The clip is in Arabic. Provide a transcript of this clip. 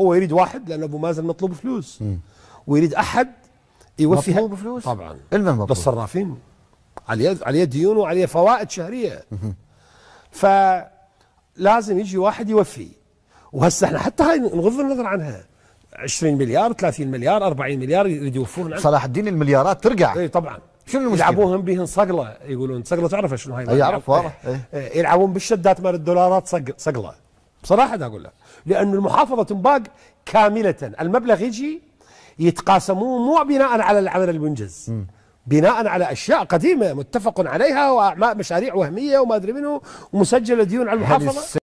هو يريد واحد لأن أبو مازن مطلوب فلوس م. ويريد أحد يوفي مطلوب فلوس طبعا المن مطلوب للصرافين عليه عليه ديون وعليه فوائد شهرية فلازم يجي واحد يوفي وهسه احنا حتى هاي نغض النظر عنها 20 مليار 30 مليار 40 مليار يريد يوفون عنها صلاح الدين المليارات ترجع اي طبعا شنو المشكله؟ يلعبوهم بهن صقله يقولون صقله تعرف شنو هاي؟ يعرف واضح إيه. إيه، يلعبون بالشدات مال الدولارات صقله بصراحة ده أقول لك لأن المحافظة تنباق كاملة المبلغ يجي يتقاسمون مو بناء على العمل المنجز م. بناء على اشياء قديمه متفق عليها واعمال مشاريع وهميه وما ادري منه ومسجله ديون على المحافظه